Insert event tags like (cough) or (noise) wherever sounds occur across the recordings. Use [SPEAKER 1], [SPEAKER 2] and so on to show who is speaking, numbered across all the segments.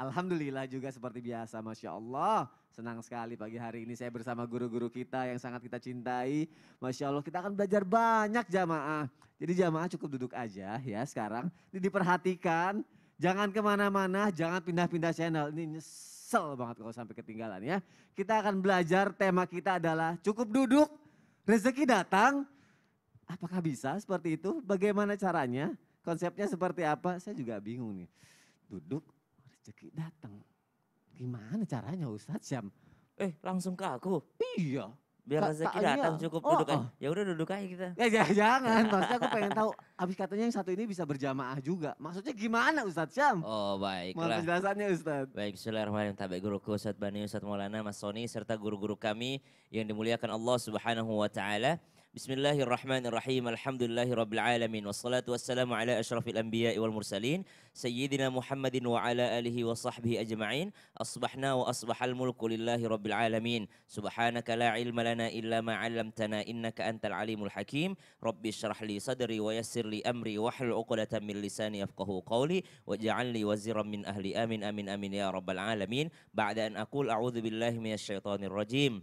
[SPEAKER 1] Alhamdulillah juga seperti biasa, Masya Allah. Senang sekali pagi hari ini saya bersama guru-guru kita yang sangat kita cintai. Masya Allah kita akan belajar banyak jamaah. Jadi jamaah cukup duduk aja ya sekarang. Ini diperhatikan, jangan kemana-mana, jangan pindah-pindah channel. Ini nyesel banget kalau sampai ketinggalan ya. Kita akan belajar tema kita adalah cukup duduk, rezeki datang. Apakah bisa seperti itu? Bagaimana caranya? Konsepnya seperti apa? Saya juga bingung nih. Duduk, rezeki datang. Gimana caranya Ustadz Syam? Eh langsung ke aku? Iya. Biar rezeki datang iya. cukup oh, duduk oh. aja.
[SPEAKER 2] Ya udah duduk aja kita. Ya, ya jangan, (laughs) maksudnya aku pengen tahu.
[SPEAKER 1] Abis katanya yang satu ini bisa berjamaah juga. Maksudnya
[SPEAKER 2] gimana Ustadz Syam? Oh baik. Mohon penjelasannya Ustadz. Baik, Bismillahirrahmanirrahim. Tabik guruku Ustadz Bani, Ustadz Maulana, Mas Soni, serta guru-guru kami yang dimuliakan Allah Subhanahu Wa Ta'ala. بسم الله الرحمن الرحيم الحمد لله رب العالمين والصلاة والسلام على أشرف الأنبياء والمرسلين سيدنا محمد وعلى آله وصحبه أجمعين أصبحنا وأصبح الملك لله رب العالمين سبحانك لا علم لنا إلا ما علمتنا إنك أنت العليم الحكيم ربي اشرح لي صدري ويسر لي أمري واحلل عقدة من لساني يفقه قولي واجعل لي وزيرا من أهلي آمن آمن آمن يا رب العالمين بعد أن أقول أعوذ بالله من الشيطان الرجيم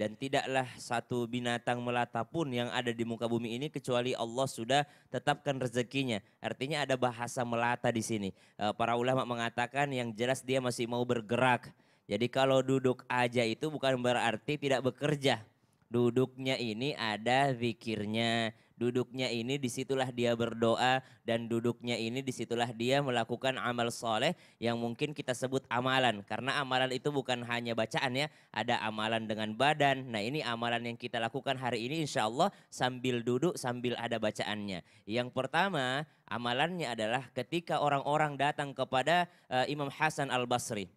[SPEAKER 2] dan tidaklah satu binatang melata pun yang ada di muka bumi ini kecuali Allah sudah tetapkan rezekinya. Artinya ada bahasa melata di sini. Eh, para ulama mengatakan yang jelas dia masih mau bergerak. Jadi kalau duduk aja itu bukan berarti tidak bekerja. Duduknya ini ada zikirnya, duduknya ini disitulah dia berdoa dan duduknya ini disitulah dia melakukan amal soleh yang mungkin kita sebut amalan karena amalan itu bukan hanya bacaan ya ada amalan dengan badan nah ini amalan yang kita lakukan hari ini insya Allah sambil duduk sambil ada bacaannya yang pertama amalannya adalah ketika orang-orang datang kepada uh, Imam Hasan al Basri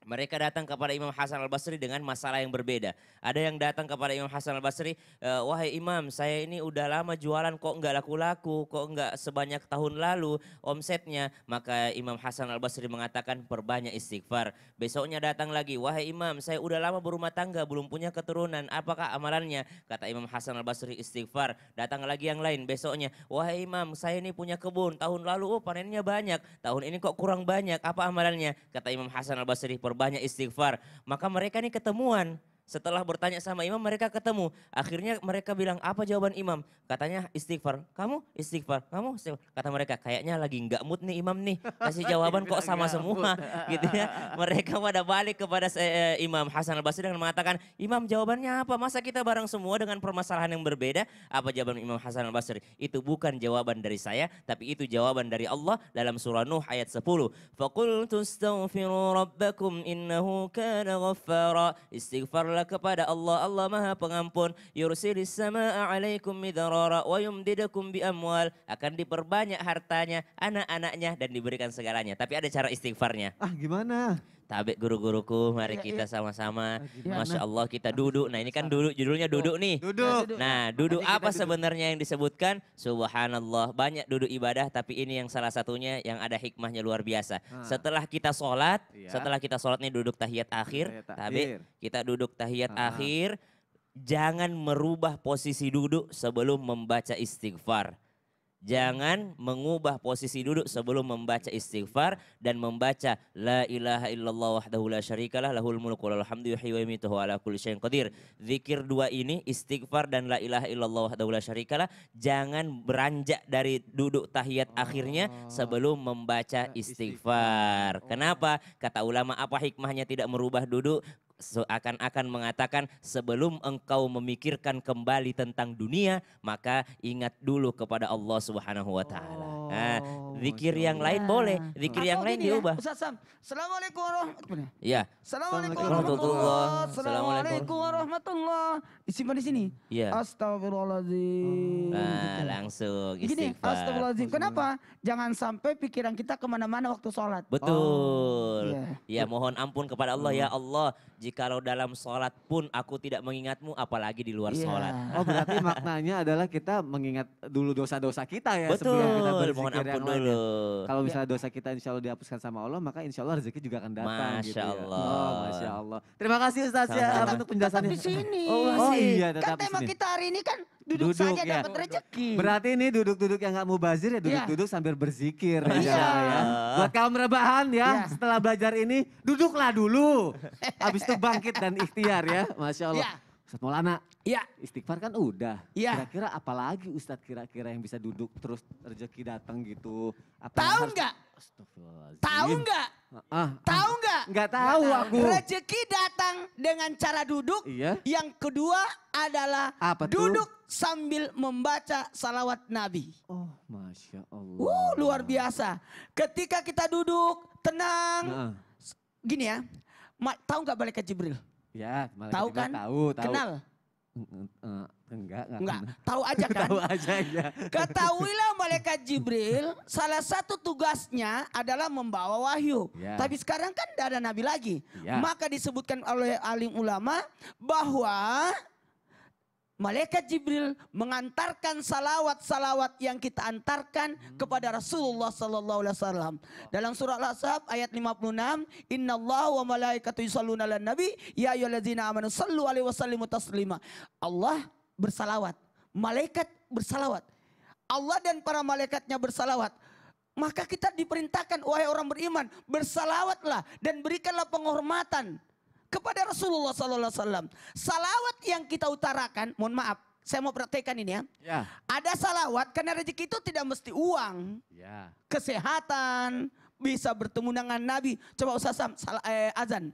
[SPEAKER 2] mereka datang kepada Imam Hasan al-Basri dengan masalah yang berbeda. Ada yang datang kepada Imam Hasan al-Basri, eh, wahai Imam saya ini udah lama jualan kok enggak laku-laku, kok enggak sebanyak tahun lalu omsetnya. Maka Imam Hasan al-Basri mengatakan perbanyak istighfar. Besoknya datang lagi, wahai Imam saya udah lama berumah tangga, belum punya keturunan, apakah amalannya? Kata Imam Hasan al-Basri istighfar. Datang lagi yang lain besoknya, wahai Imam saya ini punya kebun, tahun lalu oh panennya banyak, tahun ini kok kurang banyak, apa amalannya? Kata Imam Hasan al-Basri memperbanyak istighfar. Maka mereka ini ketemuan. Setelah bertanya sama imam mereka ketemu. Akhirnya mereka bilang apa jawaban imam? Katanya istighfar. Kamu istighfar. Kamu istighfar. Kata mereka kayaknya lagi nggak mood nih imam nih. Kasih jawaban (laughs) kok sama semua (laughs) gitu ya. Mereka pada balik kepada eh, Imam Hasan al-Basri dengan mengatakan, "Imam jawabannya apa? Masa kita bareng semua dengan permasalahan yang berbeda?" Apa jawaban Imam Hasan al-Basri? Itu bukan jawaban dari saya, tapi itu jawaban dari Allah dalam surah Nuh ayat 10. فَقُلْتُ astaghfiru رَبَّكُمْ إِنَّهُ كَانَ غَفَّارًا istighfar bertakwalah kepada Allah. Allah Maha Pengampun. Yursilis sama'a 'alaikum midarara wa yumdidukum bi amwal. Akan diperbanyak hartanya, anak-anaknya dan diberikan segalanya. Tapi ada cara istighfarnya.
[SPEAKER 1] Ah, gimana?
[SPEAKER 2] Tabib guru-guruku mari ya, kita iya. sama-sama ya. masya Allah kita duduk nah ini kan duduk judulnya duduk nih duduk nah duduk nah, apa sebenarnya yang disebutkan subhanallah banyak duduk ibadah tapi ini yang salah satunya yang ada hikmahnya luar biasa ah. setelah kita sholat iya. setelah kita sholat nih duduk tahiyat akhir Tabib kita duduk tahiyat ah. akhir jangan merubah posisi duduk sebelum membaca istighfar Jangan mengubah posisi duduk sebelum membaca istighfar dan membaca la ilaha illallah wahdahu la syarikalah lahul mulku wal hamdu yuhyi wa yumiitu ala kulli syai'in qadir. Zikir dua ini istighfar dan la ilaha illallah wahdahu la syarikalah jangan beranjak dari duduk tahiyat oh. akhirnya ah. sebelum membaca istighfar. Oh. Kenapa? Kata ulama apa hikmahnya tidak merubah duduk? seakan-akan mengatakan sebelum engkau memikirkan kembali tentang dunia maka ingat dulu kepada Allah Subhanahu wa taala. Oh, nah, zikir yang iya. lain boleh, zikir yang lain ya, diubah. Ya,
[SPEAKER 3] Ustaz Sam. Assalamualaikum warahmatullahi.
[SPEAKER 2] Ya. Assalamualaikum warahmatullah. Assalamualaikum
[SPEAKER 3] warahmatullah. Disimpan di sini. Ya. Astagfirullahaladzim. Nah,
[SPEAKER 2] langsung istighfar. Gini, astagfirullahaladzim.
[SPEAKER 3] Kenapa? Jangan sampai pikiran kita kemana-mana waktu sholat. Betul.
[SPEAKER 2] Oh, ya. ya mohon ampun kepada Allah hmm. ya Allah. Jika Jikalau dalam sholat pun aku tidak mengingatmu, apalagi di luar yeah. sholat.
[SPEAKER 1] Oh berarti maknanya adalah kita mengingat dulu dosa-dosa kita ya Betul, sebelum kita mohon ampun ya. dulu. Ya. Kalau misalnya dosa kita insya Allah dihapuskan sama Allah, maka insya Allah rezeki juga akan datang. Gitu ya. Masya gitu Allah. Ya. Oh, Masya Allah. Terima kasih Ustaz ya untuk
[SPEAKER 3] penjelasannya. Di sini. Oh, oh iya tetap Kan tema kita hari ini kan
[SPEAKER 1] duduk, duduk saja ya. dapat rezeki. Berarti ini duduk-duduk yang nggak mau bazir ya duduk-duduk ya. sambil berzikir. Ya, iya. Ya. Buat kamu rebahan ya, ya setelah belajar ini duduklah dulu. (laughs) Habis itu bangkit dan ikhtiar ya, Masya Allah. Ya. Ustadz Maulana, ya. istighfar kan udah. Iya. Kira-kira apalagi Ustadz kira-kira yang bisa duduk terus rezeki datang gitu. Apa tahu nggak? Tahu nggak? Ah, tahu nggak? nggak tahu aku.
[SPEAKER 3] Rezeki datang dengan cara duduk. Iya. Yang kedua adalah apa tuh? duduk sambil membaca salawat Nabi. Oh, masya Allah. Uh, luar biasa. Ketika kita duduk tenang, nah. gini ya Ma, tahu nggak malaikat Jibril?
[SPEAKER 1] Ya, malaikat tahu kan? Tahu, tahu. Kenal? Eh, eh, enggak, enggak. Enggak, tahu aja (laughs) kan? tahu aja ya. Ketahuilah
[SPEAKER 3] malaikat Jibril, salah satu tugasnya adalah membawa wahyu. Ya. Tapi sekarang kan tidak ada nabi lagi. Ya. Maka disebutkan oleh alim ulama bahwa Malaikat Jibril mengantarkan salawat-salawat yang kita antarkan hmm. kepada Rasulullah sallallahu alaihi wasallam. Dalam surah Al-Ahzab ayat 56, "Innallaha wa malaikatahu yusalluna 'alan nabi, ya ayyuhallazina amanu sallu alaihi wa sallimu taslima." Allah bersalawat, malaikat bersalawat. Allah dan para malaikatnya bersalawat. Maka kita diperintahkan wahai orang beriman, bersalawatlah dan berikanlah penghormatan kepada Rasulullah sallallahu alaihi wasallam. Salawat yang kita utarakan, mohon maaf, saya mau praktekan ini ya. ya. Ada salawat karena rezeki itu tidak mesti uang. Ya. Kesehatan, bisa bertemu dengan Nabi. Coba Ustaz Sam, salah, eh, azan.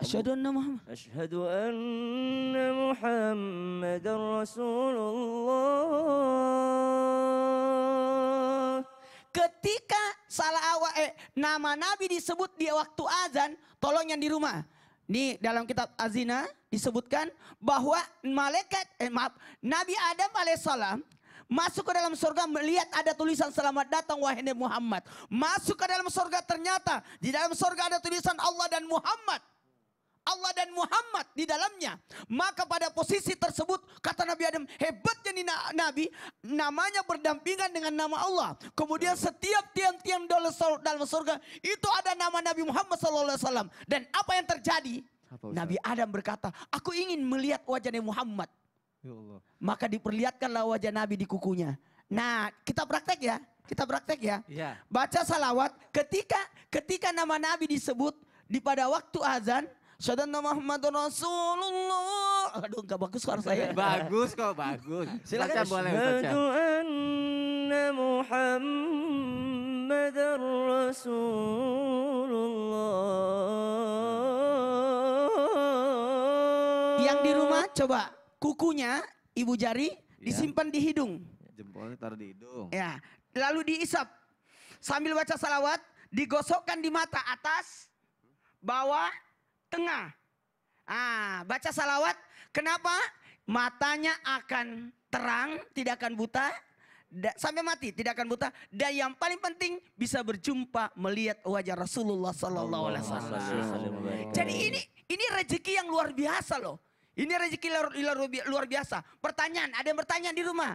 [SPEAKER 2] Asyhadu anna Muhammad. Asyhadu anna Rasulullah.
[SPEAKER 3] salah awak eh nama nabi disebut dia waktu azan, tolong yang di rumah. Di dalam kitab Azina disebutkan bahwa malaikat eh, maaf, Nabi Adam alaihissalam Masuk ke dalam surga melihat ada tulisan selamat datang wahai Muhammad. Masuk ke dalam surga ternyata di dalam surga ada tulisan Allah dan Muhammad. Allah dan Muhammad di dalamnya. Maka pada posisi tersebut kata Nabi Adam hebatnya nih Nabi namanya berdampingan dengan nama Allah. Kemudian setiap tiang-tiang dalam surga itu ada nama Nabi Muhammad SAW. Dan apa yang terjadi? Apa, Nabi Adam berkata, aku ingin melihat wajah Nabi Muhammad. Ya Allah. Maka diperlihatkanlah wajah Nabi di kukunya. Nah, kita praktek ya. Kita praktek ya. ya. Baca salawat ketika ketika nama Nabi disebut di pada waktu azan Sadana Muhammad Rasulullah. Aduh
[SPEAKER 1] nggak bagus suara saya. (laughs) bagus kok, bagus.
[SPEAKER 2] Silakan boleh baca. anna Muhammad Rasulullah.
[SPEAKER 3] Yang di rumah coba kukunya ibu jari ya. disimpan ya. di hidung.
[SPEAKER 1] Jempolnya taruh di hidung.
[SPEAKER 3] Ya, lalu diisap. Sambil baca salawat digosokkan di mata atas, bawah, tengah. Ah, baca salawat. Kenapa? Matanya akan terang, tidak akan buta. Da, sampai mati tidak akan buta dan yang paling penting bisa berjumpa melihat wajah Rasulullah Sallallahu Alaihi Wasallam. Jadi ini ini rezeki yang luar biasa loh. Ini rezeki luar, luar biasa. Pertanyaan, ada yang bertanya di rumah.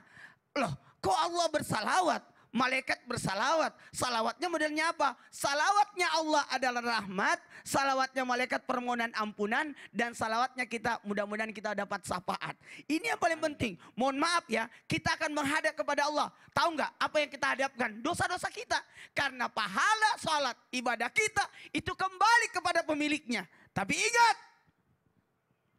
[SPEAKER 3] Loh, kok Allah bersalawat? Malaikat bersalawat. Salawatnya modelnya apa? Salawatnya Allah adalah rahmat. Salawatnya malaikat permohonan ampunan. Dan salawatnya kita mudah-mudahan kita dapat syafaat. Ini yang paling penting. Mohon maaf ya. Kita akan menghadap kepada Allah. Tahu nggak apa yang kita hadapkan? Dosa-dosa kita. Karena pahala salat ibadah kita itu kembali kepada pemiliknya. Tapi ingat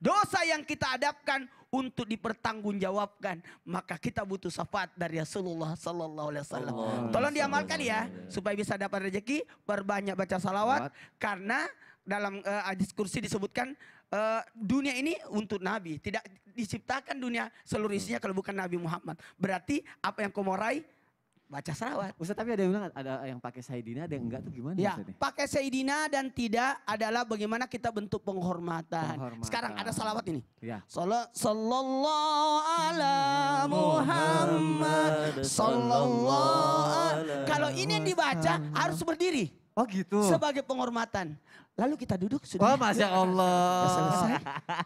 [SPEAKER 3] dosa yang kita hadapkan untuk dipertanggungjawabkan maka kita butuh syafaat dari Rasulullah Sallallahu Alaihi Wasallam. Tolong diamalkan ya supaya bisa dapat rezeki berbanyak baca salawat karena dalam uh, disebutkan uh, dunia ini untuk Nabi tidak diciptakan dunia seluruh isinya kalau bukan Nabi Muhammad. Berarti apa yang kau mau raih baca serawat.
[SPEAKER 1] Ustaz tapi ada yang bilang ada yang pakai Saidina ada yang enggak tuh gimana ya, Ustaz? pakai
[SPEAKER 3] Saidina dan tidak adalah bagaimana kita bentuk penghormatan. penghormatan. Sekarang ada salawat ini. Ya. Salat sallallahu ala
[SPEAKER 1] Muhammad sallallahu Kalau
[SPEAKER 3] ini dibaca harus berdiri. Oh gitu. Sebagai penghormatan. Lalu kita duduk sudah. Oh masya Allah.
[SPEAKER 1] selesai.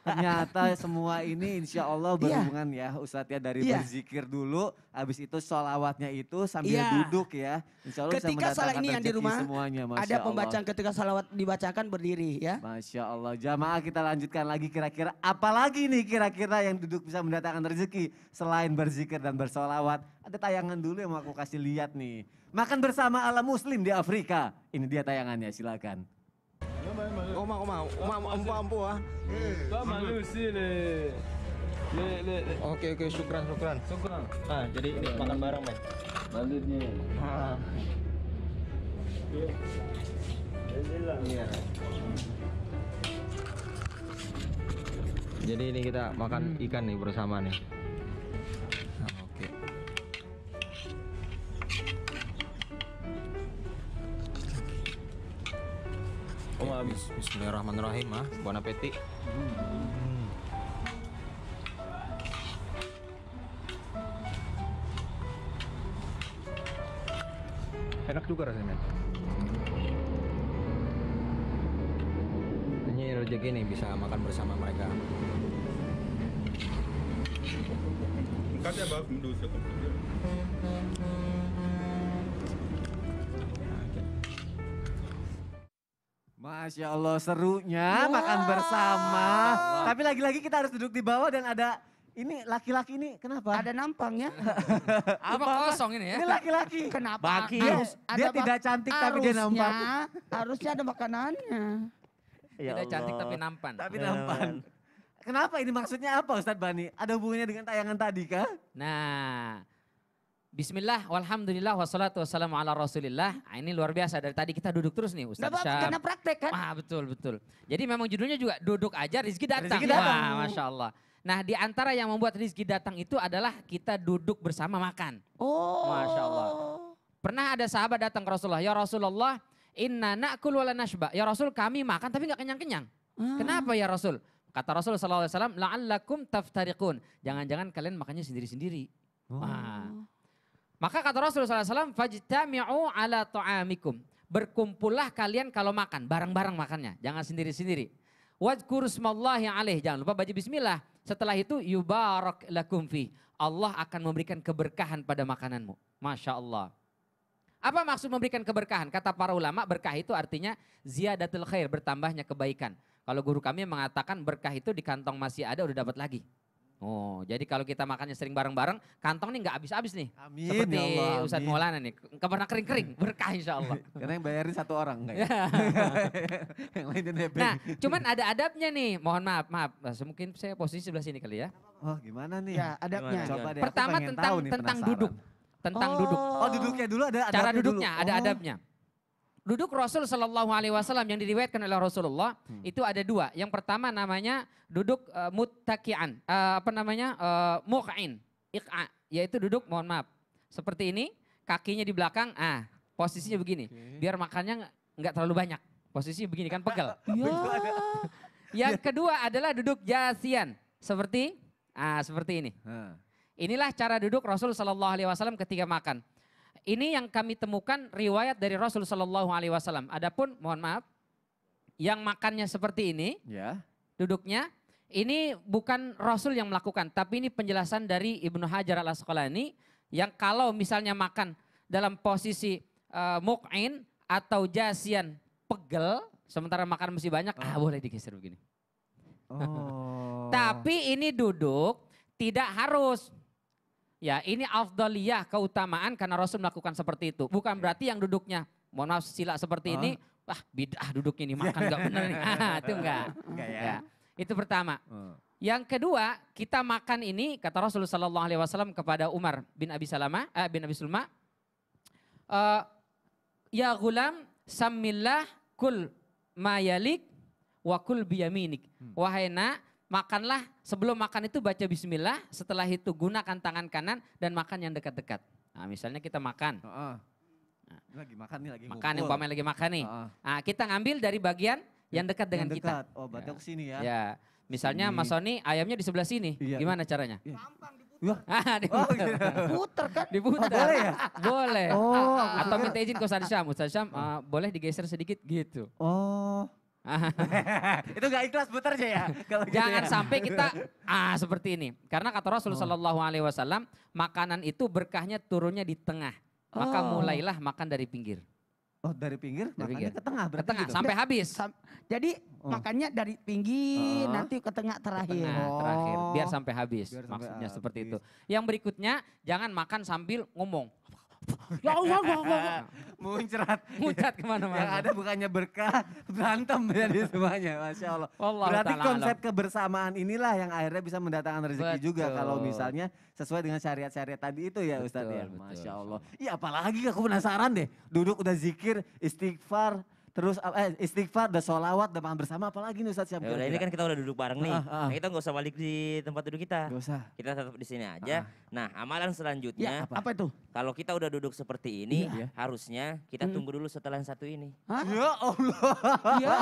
[SPEAKER 1] Ternyata semua ini insya Allah iya. berhubungan ya Ustadz ya dari ya. berzikir dulu, habis itu sholawatnya itu sambil ya. duduk ya. Insya Allah ketika salah ini yang di rumah semuanya, masya ada pembacaan ketika sholawat dibacakan berdiri ya. Masya Allah. Jamaah kita lanjutkan lagi kira-kira apalagi nih kira-kira yang duduk bisa mendatangkan rezeki selain berzikir dan bersholawat. Ada tayangan dulu yang mau aku kasih lihat nih. Makan bersama ala muslim di Afrika. Ini dia tayangannya silakan comment, comment Comment on peut un peu hein Toi, Manu aussi, les... Le, le, le. Oke oke syukran syukran. Syukran. Ah jadi ini makan bareng mas. Lanjut nih. Ah. Iya. Jadi ini kita makan hmm. ikan nih bersama nih. Bismillah, Bismillahirrahmanirrahim ah. Bon ah. appetit. Hmm. Enak juga rasanya. Ini rezeki nih bisa
[SPEAKER 4] makan bersama mereka. Katanya bagus,
[SPEAKER 1] Masya Allah serunya wow. makan bersama. Wow. Tapi lagi-lagi kita harus duduk di bawah dan ada ini laki-laki ini kenapa? Ada
[SPEAKER 4] nampangnya. (laughs) apa kosong ini ya? Ini
[SPEAKER 1] laki-laki. Kenapa?
[SPEAKER 4] Baki. Harus, dia tidak cantik harusnya, tapi dia nampang.
[SPEAKER 1] Harusnya ada makanannya.
[SPEAKER 4] Ya tidak cantik tapi nampan.
[SPEAKER 1] Tapi ya nampan. Man. Kenapa ini maksudnya apa Ustadz Bani? Ada hubungannya dengan tayangan tadi kah?
[SPEAKER 4] Nah, Bismillah, walhamdulillah, wassalatu wassalamu ala rasulillah. Nah, ini luar biasa, dari tadi kita duduk terus nih Ustaz Gak Karena praktek kan? Ah, betul, betul. Jadi memang judulnya juga duduk aja rizki datang. Rizki datang. Wah, Masya Allah. Nah di antara yang membuat rizki datang itu adalah kita duduk bersama makan. Oh. Masya Allah. Pernah ada sahabat datang ke Rasulullah, ya Rasulullah inna na'kul wala nashba. Ya Rasul kami makan tapi gak kenyang-kenyang. Hmm. Kenapa ya Rasul? Kata Rasul SAW, la'allakum taftariqun. Jangan-jangan kalian makannya sendiri-sendiri. Oh. Wah. Maka kata Rasulullah SAW, fajtami'u ala ta'amikum. Berkumpullah kalian kalau makan, bareng-bareng makannya. Jangan sendiri-sendiri. Wadkur smallahi alaih. Jangan lupa baca bismillah. Setelah itu, yubarak lakum fi. Allah akan memberikan keberkahan pada makananmu. Masya Allah. Apa maksud memberikan keberkahan? Kata para ulama, berkah itu artinya ziyadatul khair, bertambahnya kebaikan. Kalau guru kami mengatakan berkah itu di kantong masih ada udah dapat lagi. Oh, jadi kalau kita makannya sering bareng-bareng, kantong nih nggak habis-habis nih. Amin. Ya Seperti ya Allah, amin. Maulana nih, nggak pernah kering-kering, (laughs) berkah insya Allah. Karena yang bayarin satu orang enggak ya? (laughs) yang lain nebeng. Nah, cuman ada adabnya nih, mohon maaf, maaf. Nah, mungkin saya posisi sebelah sini kali ya.
[SPEAKER 1] Oh gimana nih? Ya, adabnya. Gimana? Coba deh, Pertama tentang, nih, tentang duduk.
[SPEAKER 4] Tentang oh. duduk. Oh duduknya dulu ada Cara duduknya, dulu. ada oh. adabnya. Duduk Rasul Shallallahu Alaihi Wasallam yang diriwayatkan oleh Rasulullah hmm. itu ada dua. Yang pertama namanya duduk uh, eh, mutakian, uh, eh, apa namanya uh, eh, mukain, ik'a, yaitu duduk mohon maaf seperti ini, kakinya di belakang, ah posisinya begini, okay. biar makannya nggak terlalu banyak. Posisinya begini kan pegel. (laughs) Iya. Ya. Yang kedua adalah duduk jasian, seperti ah seperti ini. Inilah cara duduk Rasul Shallallahu Alaihi Wasallam ketika makan. Ini yang kami temukan riwayat dari Rasul Shallallahu Alaihi Wasallam. Adapun mohon maaf, yang makannya seperti ini, ya. duduknya, ini bukan Rasul yang melakukan, tapi ini penjelasan dari Ibnu Hajar al Asqalani yang kalau misalnya makan dalam posisi uh, eh, mukain atau jasian pegel, sementara makan masih banyak, ah, oh. ah boleh digeser begini. Oh. (laughs) tapi ini duduk tidak harus Ya ini afdaliyah keutamaan karena Rasul melakukan seperti itu. Bukan iya. berarti yang duduknya, mohon maaf sila seperti oh. ini, wah bidah duduknya ini makan nggak benar. nih. (laughs) Ah, itu enggak. enggak ya. ya. Itu pertama. Hmm. Yang kedua, kita makan ini kata Rasulullah Shallallahu Alaihi Wasallam kepada Umar bin Abi Salama, eh, bin Abi Sulma, uh, ya gulam samillah kul mayalik wakul biyaminik. Hmm. Wahai nak, makanlah sebelum makan itu baca bismillah, setelah itu gunakan tangan kanan dan makan yang dekat-dekat. Nah, misalnya kita makan. Uh-uh.
[SPEAKER 1] Nah, lagi makan nih lagi makan yang pamer
[SPEAKER 4] lagi makan nih. Uh-uh. Nah, kita ngambil dari bagian yang dekat dengan yang dekat.
[SPEAKER 1] kita. Oh, berarti ya. sini ya. Ya.
[SPEAKER 4] Misalnya Mas Sony ayamnya di sebelah sini. Iya. Gimana caranya? Iya. diputar. Wah, (laughs) ah, diputer. Oh, gitu. Iya. Puter kan? Diputar. Oh, boleh ya? (laughs) boleh. Oh, atau minta izin ke Ustaz Syam. Ustaz Syam uh, boleh digeser sedikit gitu. Oh. (laughs) itu gak ikhlas putar
[SPEAKER 1] aja ya. (laughs) Kalau gitu Jangan ya. sampai kita
[SPEAKER 4] (laughs) ah seperti ini. Karena kata Rasulullah oh. Shallallahu Alaihi Wasallam makanan itu berkahnya turunnya di tengah. Maka oh. mulailah makan dari pinggir. Oh dari pinggir dari makannya pinggir. ke
[SPEAKER 3] tengah berarti ke tengah gitu. sampai habis. Sam jadi oh. makannya dari pinggir
[SPEAKER 4] oh. nanti ke tengah terakhir. Ke tengah, oh. terakhir biar oh. sampai habis. Biar sampai Maksudnya habis. seperti itu. Yang berikutnya jangan makan sambil ngomong ya Allah, Muncrat.
[SPEAKER 1] Muncrat kemana-mana. Yang ada bukannya berkah, berantem jadi ya semuanya. Masya Allah. Allah Berarti konsep Allah. kebersamaan inilah yang akhirnya bisa mendatangkan rezeki betul. juga. Kalau misalnya sesuai dengan syariat-syariat tadi itu ya Ustadz ya. Masya Allah. Iya apalagi aku penasaran deh. Duduk udah zikir, istighfar, terus eh, eh, istighfar, udah sholawat, udah makan bersama, apalagi nih Ustaz siap Yaudah, ini kan kita udah duduk
[SPEAKER 2] bareng nih, uh, uh. Nah, kita nggak usah balik di tempat duduk kita. Gak usah. Kita tetap di sini aja. Uh. Nah amalan selanjutnya. Ya, apa? apa itu? Kalau kita udah duduk seperti ini, ya. harusnya kita hmm. tunggu dulu setelah yang satu ini. Hah? Ya Allah. (laughs) Ya,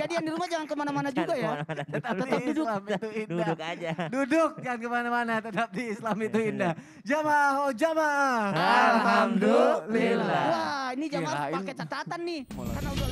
[SPEAKER 3] jadi yang di rumah jangan kemana-mana juga ya. Kemana
[SPEAKER 1] -mana tetap, tetap duduk. Itu indah. Duduk aja. Duduk, jangan kemana-mana, tetap di Islam itu (laughs) indah. Jamaah, oh jamaah. Alhamdulillah. Wah, ini jamaah pakai
[SPEAKER 3] catatan nih. Karena